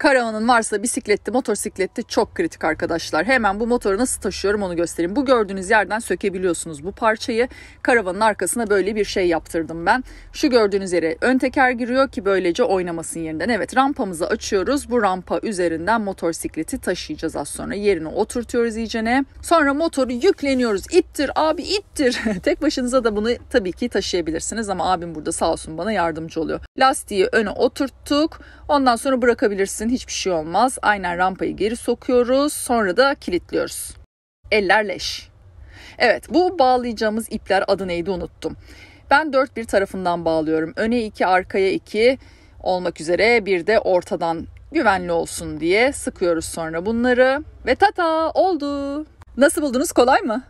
Karavanın varsa bisikletti, motosikletti çok kritik arkadaşlar. Hemen bu motoru nasıl taşıyorum onu göstereyim. Bu gördüğünüz yerden sökebiliyorsunuz bu parçayı. Karavanın arkasına böyle bir şey yaptırdım ben. Şu gördüğünüz yere ön teker giriyor ki böylece oynamasın yerinden. Evet rampamızı açıyoruz. Bu rampa üzerinden motosikleti taşıyacağız az sonra. Yerine oturtuyoruz iyicene. Sonra motoru yükleniyoruz. İttir abi ittir. Tek başınıza da bunu tabii ki taşıyabilirsiniz ama abim burada sağ olsun bana yardımcı oluyor. Lastiği öne oturttuk. Ondan sonra bırakabilirsin hiçbir şey olmaz. Aynen rampayı geri sokuyoruz. Sonra da kilitliyoruz. Eller leş. Evet bu bağlayacağımız ipler adı neydi unuttum. Ben dört bir tarafından bağlıyorum. Öne iki arkaya iki olmak üzere bir de ortadan güvenli olsun diye sıkıyoruz sonra bunları. Ve tata oldu. Nasıl buldunuz kolay mı?